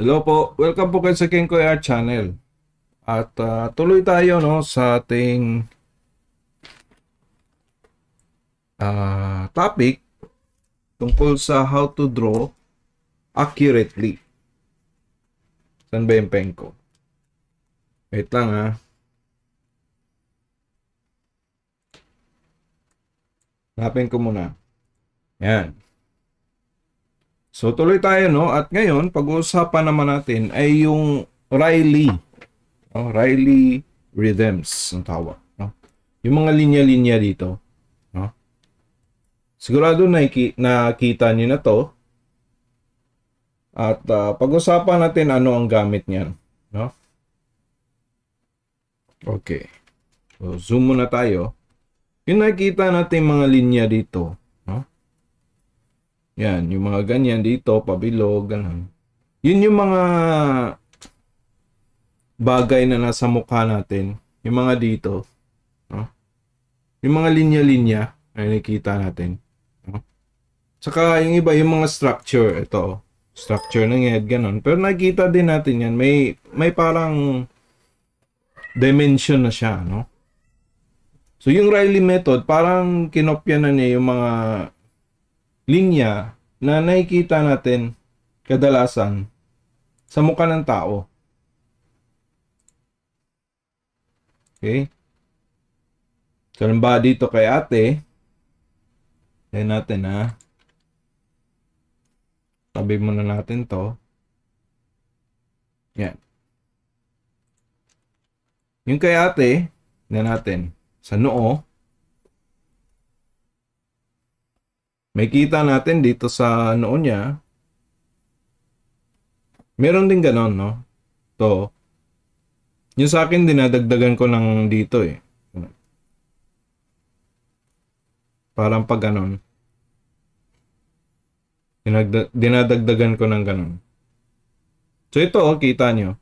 Hello po, welcome po kayo sa King Koy Art Channel At uh, tuloy tayo no, sa ating uh, topic Tungkol sa how to draw accurately Saan ba yung pen ko? Wait lang ha ah. Hanapin ko muna Yan So tuloy tayo no at ngayon pag-uusapan naman natin ay yung Riley no? Riley rhythms ang tawag no? Yung mga linya-linya dito no? Sigurado na nakita niyo na to at uh, pag-usapan natin ano ang gamit niyan no? Okay. So zoom muna tayo. Yung nakita natin mga linya dito yan, yung mga ganyan dito, pabilog, ganun. Yun yung mga bagay na nasa mukha natin. Yung mga dito. No? Yung mga linya-linya ay nakikita natin. No? Saka yung iba, yung mga structure. Ito, structure ng head, ganun. Pero nakikita din natin yan. May, may parang dimension na siya, no? So, yung Riley method, parang kinopya na niya yung mga linya na nakikita natin kadalasan sa mukha ng tao. Okay? So, ba dito kay ate, tayo natin ha. Tabi muna natin to. Yan. Yung kay ate, na natin, sa noo, May kita natin dito sa noon niya. Meron din ganon, no? To. Yung sa akin, dinadagdagan ko ng dito eh. Parang pag ganon. dinadagdagan ko ng ganon. So ito, oh, kita nyo.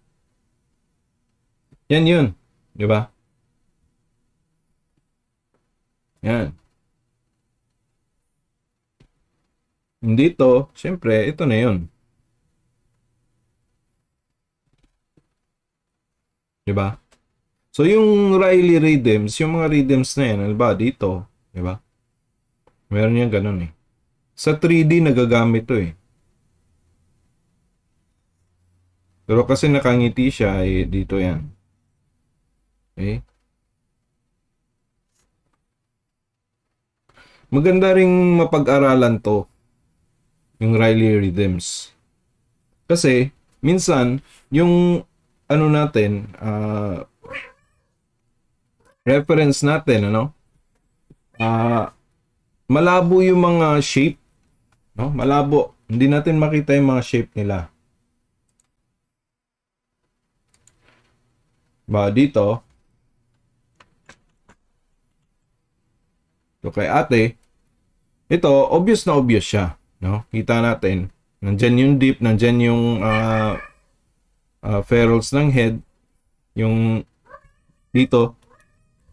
Yan yun. Di ba? Yan. Dito, syempre, ito na yun. Diba? So, yung Riley Redems, yung mga Redems na yan, alba, dito, diba? Meron yan ganun eh. Sa 3D, nagagamit to eh. Pero kasi nakangiti siya, eh, dito yan. Okay? Maganda ring mapag-aralan to yung Riley Rhythms. Kasi, minsan, yung ano natin, uh, reference natin, ano, uh, malabo yung mga shape, no? malabo. Hindi natin makita yung mga shape nila. Ba, dito, ito kay ate, ito, obvious na obvious siya. No? Kita natin, nandiyan yung dip, nandiyan yung uh, ah, uh, ah, ferals ng head, yung dito,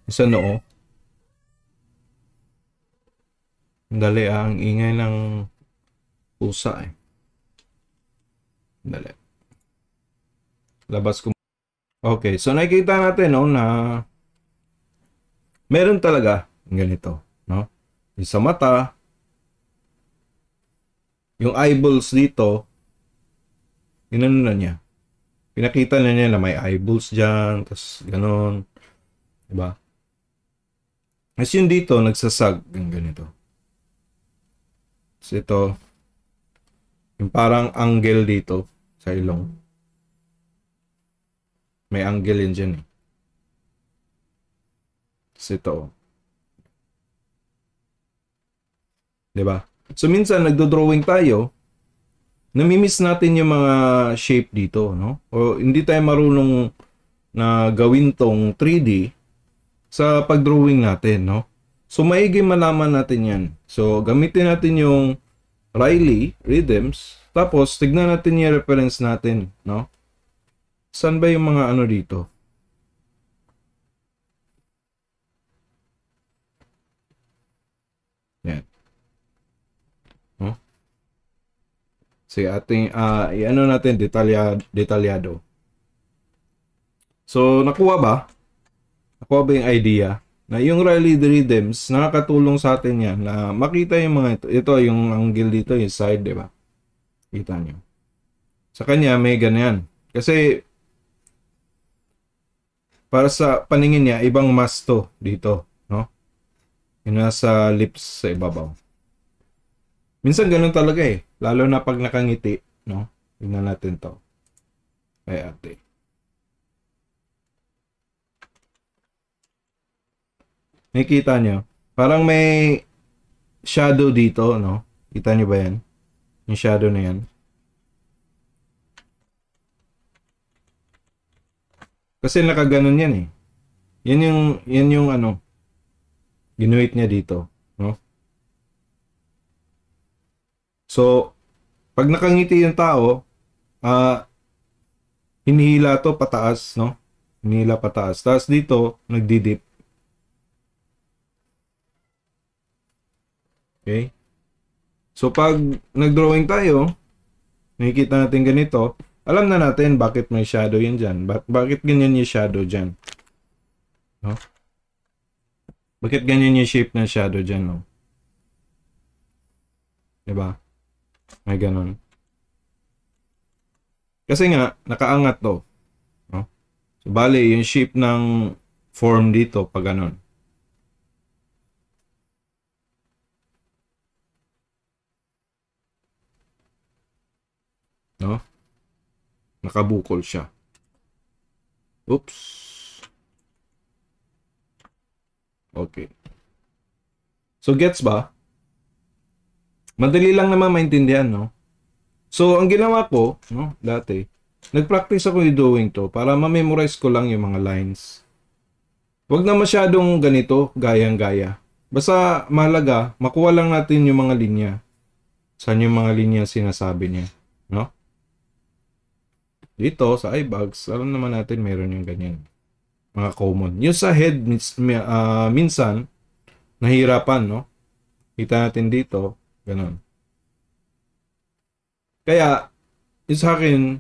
sa noo. Dali ah, ang ingay ng pusa eh. Dali. Labas ko. Okay, so nakikita natin no na meron talaga ganito, no? Yung sa mata, yung eyeballs dito, inano na niya. Pinakita na niya na may eyeballs dyan, tapos ganon. Diba? Tapos yun dito, nagsasag, ng ganito. Tapos ito, yung parang angle dito sa ilong. May angle yun dyan eh. Tapos ito, oh. Diba? So minsan nagdo-drawing tayo, namimiss natin yung mga shape dito, no? O hindi tayo marunong na gawin tong 3D sa pag-drawing natin, no? So maigi malaman natin 'yan. So gamitin natin yung Riley Rhythms tapos tignan natin yung reference natin, no? Saan ba yung mga ano dito? si ating uh, i-ano natin detalyado detalyado. So, nakuha ba? Nakuha ba yung idea? Na yung Rally Rhythms, nakakatulong sa atin yan na makita yung mga ito. Ito, yung angle dito, yung side, di ba? Kita nyo. Sa kanya, may ganyan. Kasi, para sa paningin niya, ibang mas to dito, no? Yung nasa lips sa ibabaw. Minsan ganun talaga eh. Lalo na pag nakangiti, no? Tingnan natin to. Ay ate. Nakikita nyo? Parang may shadow dito, no? Kita nyo ba yan? Yung shadow na yan. Kasi nakaganon yan eh. Yan yung, yan yung ano, ginuit niya dito. So, pag nakangiti yung tao, uh, hinihila to pataas, no? Hinihila pataas. Tapos dito, nagdidip. Okay? So, pag nagdrawing tayo, nakikita natin ganito, alam na natin bakit may shadow yan dyan. Bak bakit ganyan yung shadow dyan? No? Bakit ganyan yung shape ng shadow dyan, no? Diba? May ganun. Kasi nga, nakaangat to. No? So, bali, yung shape ng form dito, pag ganun. No? Nakabukol siya. Oops. Okay. So, gets ba? Madali lang naman maintindihan, no? So, ang ginawa ko, no, dati, nag-practice ako i-doing to para ma-memorize ko lang yung mga lines. Huwag na masyadong ganito, gayang-gaya. Basta malaga, makuha lang natin yung mga linya. Saan yung mga linya sinasabi niya, no? Dito, sa iBugs, alam naman natin meron yung ganyan. Mga common. Yung sa head, uh, minsan, nahirapan, no? Kita natin dito, Ganon. Kaya, isa akin,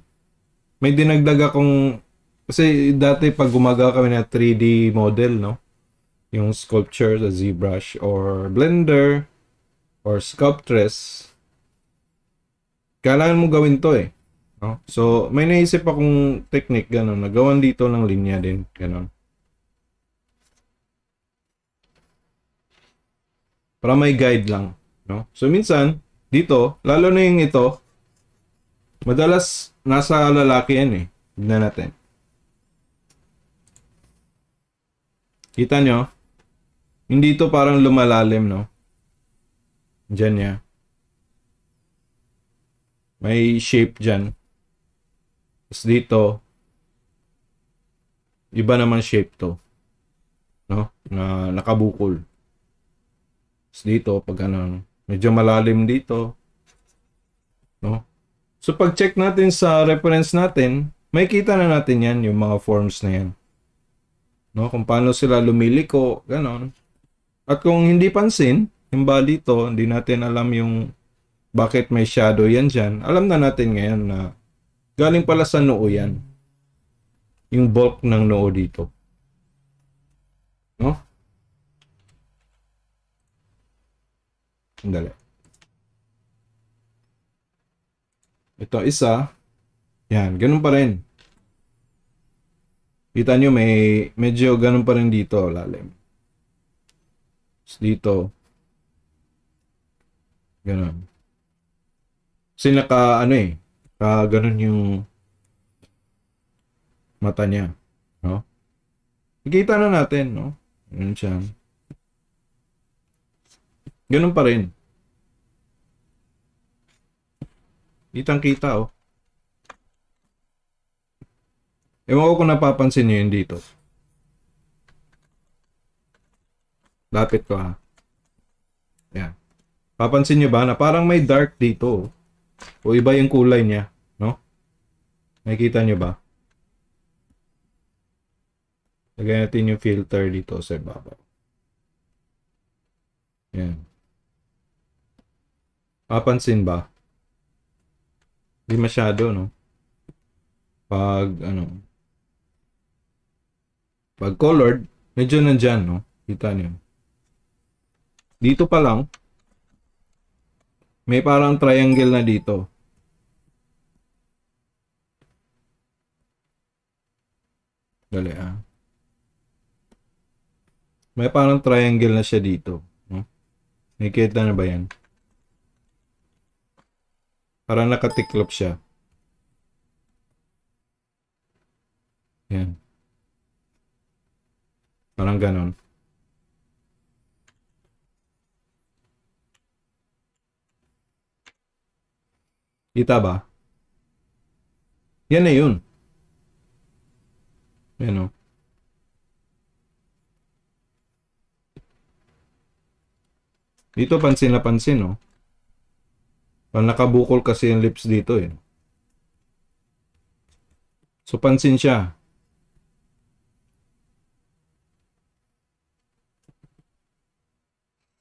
may dinagdag akong, kasi dati pag gumagawa kami na 3D model, no? Yung sculpture sa ZBrush or Blender or Sculptress, kailangan mo gawin to eh. No? So, may naisip akong technique, ganun, nagawan dito ng linya din, ganun. Para may guide lang. No? So minsan, dito, lalo na yung ito, madalas nasa lalaki yan eh. Tignan natin. Kita nyo? Hindi ito parang lumalalim, no? Diyan niya. May shape dyan. Tapos dito, iba naman shape to. No? Na nakabukol. Tapos dito, pag ano, Medyo malalim dito. No? So pag-check natin sa reference natin, may kita na natin yan, yung mga forms na yan. No? Kung paano sila lumiliko, ganon. At kung hindi pansin, himba dito, hindi natin alam yung bakit may shadow yan dyan. Alam na natin ngayon na galing pala sa noo yan. Yung bulk ng noo dito. No? Sandali. Ito, isa. Yan, ganun pa rin. Kita nyo, may, medyo ganun pa rin dito, lalim. Tapos dito. Ganun. Kasi naka, ano eh, ka ganun yung mata niya. No? Ikita na natin, no? Ganun siya. Ganun pa rin. Kitang kita oh. Ewan ko kung napapansin nyo yun dito. Lapit ko ha. Ayan. Papansin nyo ba na parang may dark dito. Oh? O iba yung kulay niya. No? Nakikita nyo ba? Lagyan natin yung filter dito sa baba. Ayan. Papansin ba? Hindi masyado, no? Pag, ano, pag colored, medyo nandyan, no? Kita niyo. Dito pa lang, may parang triangle na dito. Dali, ah. May parang triangle na siya dito. No? Nakikita na ba yan? Parang nakatiklop siya. Yan. Parang ganon. Kita ba? Yan na yun. Yan o. Oh. Dito pansin na pansin o. Oh. No? Well, nakabukol kasi yung lips dito eh. So, pansin siya.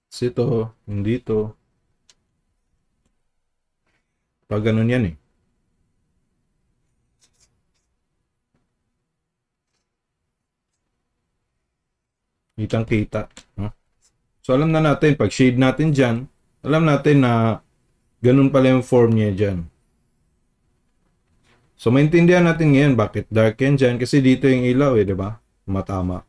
Sito, yung dito. Pag ganun yan eh. Kitang kita. Huh? So, alam na natin, pag shade natin dyan, alam natin na Ganun pala yung form niya dyan. So, maintindihan natin ngayon bakit dark yan dyan. Kasi dito yung ilaw eh, di ba? Matama.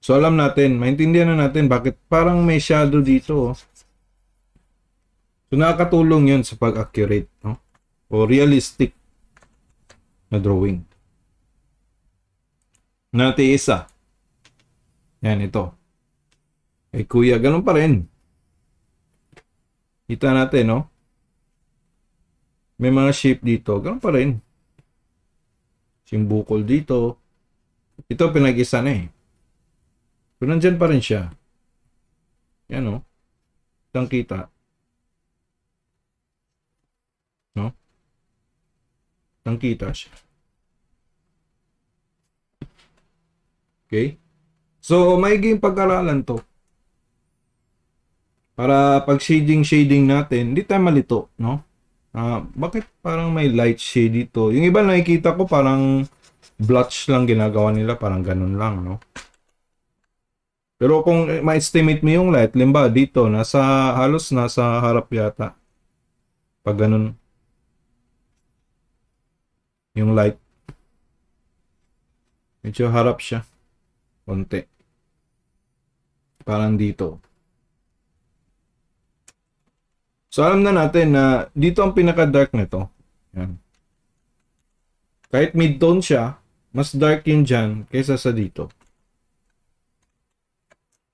So, alam natin, maintindihan na natin bakit parang may shadow dito. Oh. So, nakakatulong yun sa pag-accurate. No? O realistic na drawing. Nati isa. Ah. Yan, ito. Eh, kuya, ganun pa rin. Kita natin, no? May mga shape dito. Ganun pa rin. Simbukol dito. Ito, pinag-isa na eh. So, nandyan pa rin siya. Yan, no? Itang kita. No? Itang kita siya. Okay? So, may giging pag-aralan to. Para pag shading-shading natin, hindi tayo malito, no? Uh, bakit parang may light shade dito? Yung iba nakikita ko parang blotch lang ginagawa nila, parang ganun lang, no? Pero kung ma-estimate mo yung light, limba dito, nasa halos nasa harap yata. Pag ganun. Yung light. Medyo harap siya. Konti. Parang dito. So alam na natin na dito ang pinaka-dark nito. Yan. Kahit mid-tone siya, mas dark yun dyan kaysa sa dito.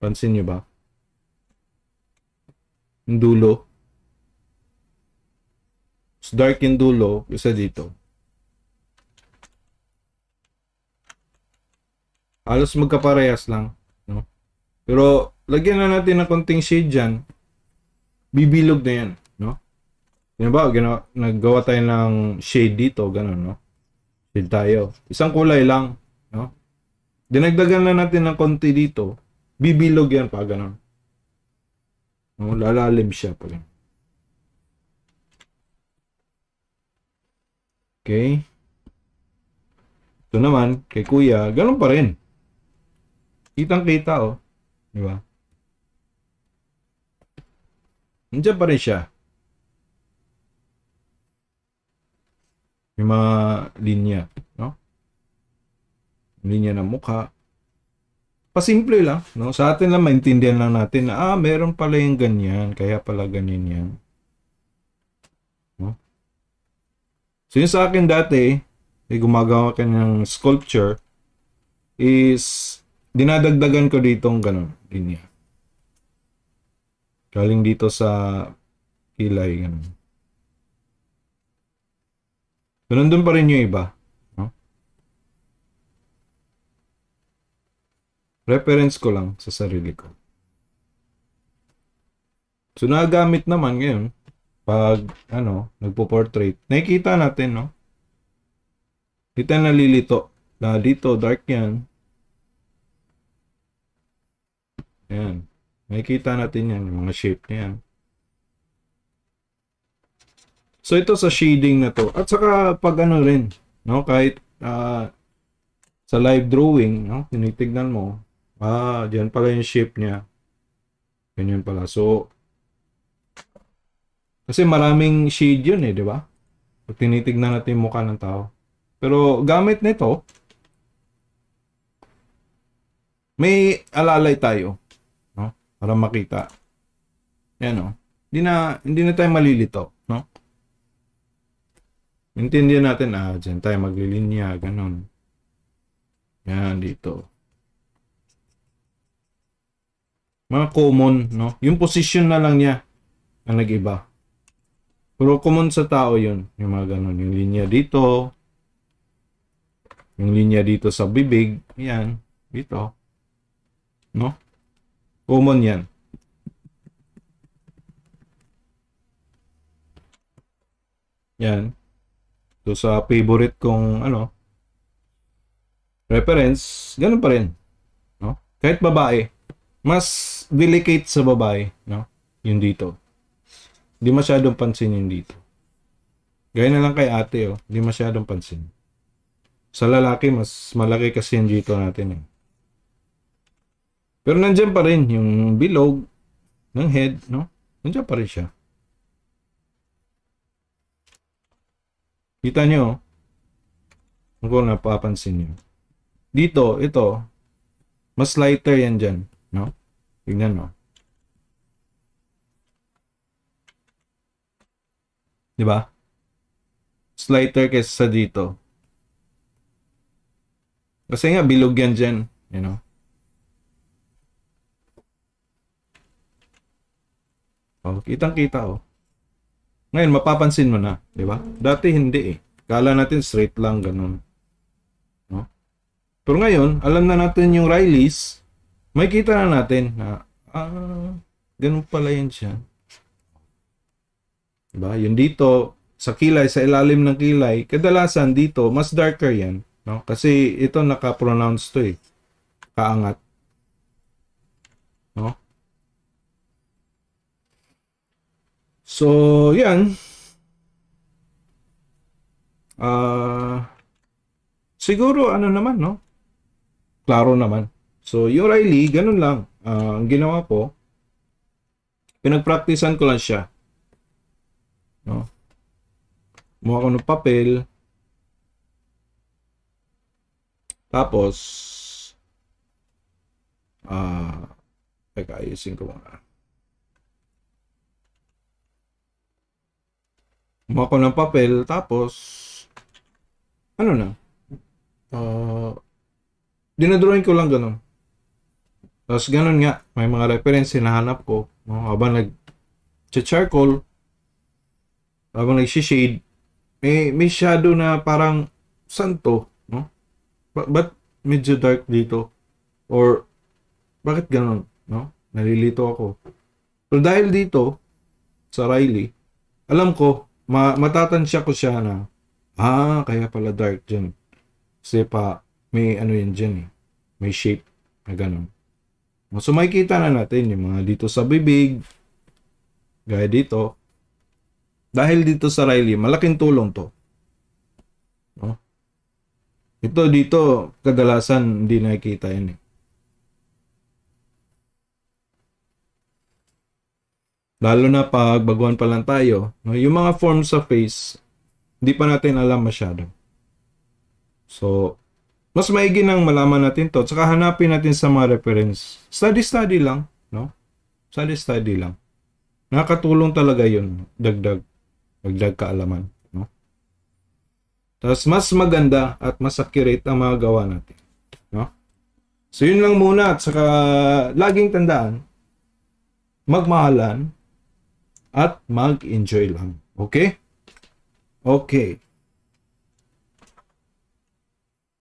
Pansin nyo ba? Yung dulo. Mas dark yung dulo kaysa dito. Halos magkaparehas lang. No? Pero lagyan na natin ng konting shade dyan bibilog na yan, no? Yan ba, gina, naggawa tayo ng shade dito, ganun, no? Shade tayo. Isang kulay lang, no? Dinagdagan na natin ng konti dito, bibilog yan pa, ganun. No? Lalalim siya pa rin. Okay. Ito naman, kay kuya, ganun pa rin. Kitang-kita, oh. Di ba? Nandiyan pa rin siya. Yung mga linya, no? Linya ng mukha. Pasimple lang, no? Sa atin lang maintindihan lang natin na ah, meron pala yung ganyan, kaya pala ganyan yan. No? So yung sa akin dati, eh, gumagawa ka ng sculpture is dinadagdagan ko dito ng ganun, linya. Galing dito sa kilay. Ano. Ganun. So, nandun pa rin yung iba. No? Reference ko lang sa sarili ko. So, nagamit naman ngayon pag, ano, nagpo-portrait. Nakikita natin, no? Kita nalilito. Na dito, dark yan. Ayan. Makikita natin yan, yung mga shape niya yan. So ito sa shading na to. At saka pag ano rin, no, kahit uh, sa live drawing, no, tinitignan mo, ah, diyan pala yung shape niya. Ganyan pala. So kasi maraming shade yun eh, di ba? Pag tinitignan natin mukha ng tao. Pero gamit nito, may alalay tayo para makita. Ayan o. Oh. Hindi na, hindi na tayo malilito, no? Intindihan natin, ah, dyan tayo maglilinya, ganun. Yan, dito. Mga common, no? Yung position na lang niya ang nag-iba. Pero common sa tao yun. Yung mga ganun. Yung linya dito. Yung linya dito sa bibig. Yan. Dito. No? Common yan. Yan. So sa favorite kong ano reference, ganun pa rin. No? Kahit babae, mas delicate sa babae, no? Yung dito. Hindi masyadong pansin yung dito. Gaya na lang kay ate, oh. Hindi masyadong pansin. Sa lalaki, mas malaki kasi yung dito natin, eh. Pero nandiyan pa rin yung bilog ng head, no? Nandiyan pa rin siya. Kita nyo, kung oh. ko napapansin nyo. Dito, ito, mas lighter yan dyan, no? Tingnan No? Di ba? Slighter kaysa dito. Kasi nga, bilog yan dyan, you know? Oh, kitang-kita oh. Ngayon mapapansin mo na, 'di ba? Dati hindi eh. Kala natin straight lang ganun. No? Pero ngayon, alam na natin yung Rileys, may kita na natin na ah, ganun pala yan siya. Diba? Yung dito, sa kilay, sa ilalim ng kilay, kadalasan dito, mas darker yan. No? Kasi ito naka-pronounce to eh. Kaangat. So, yan. Uh, siguro, ano naman, no? Klaro naman. So, yung Riley, ganun lang. Uh, ang ginawa ko, pinagpraktisan ko lang siya. No? Kumuha ko ng papel. Tapos, ah, uh, teka, ayusin ko muna. Kumuha ko ng papel, tapos, ano na, uh, dinadrawing ko lang ganun. Tapos ganun nga, may mga reference hinahanap ko. No, habang nag-charcoal, habang nag-shade, may, may shadow na parang santo. No? Ba- ba't medyo dark dito? Or bakit ganun? No? Nalilito ako. So dahil dito, sa Riley, alam ko, ma matatansya ko siya na, ah, kaya pala dark dyan. Kasi pa, may ano yun dyan eh. May shape na ganun. So, makikita na natin yung mga dito sa bibig. Gaya dito. Dahil dito sa Riley, malaking tulong to. No? Ito dito, kadalasan hindi nakikita yan eh. Lalo na pag baguhan pa lang tayo, no? yung mga forms sa face, hindi pa natin alam masyado. So, mas maigi nang malaman natin to. Tsaka hanapin natin sa mga reference. Study-study lang, no? Study-study lang. Nakatulong talaga yun. Dagdag. Dagdag kaalaman. No? Tapos mas maganda at mas accurate ang mga gawa natin. No? So yun lang muna at saka laging tandaan, magmahalan, at mag-enjoy lang. Okay? Okay.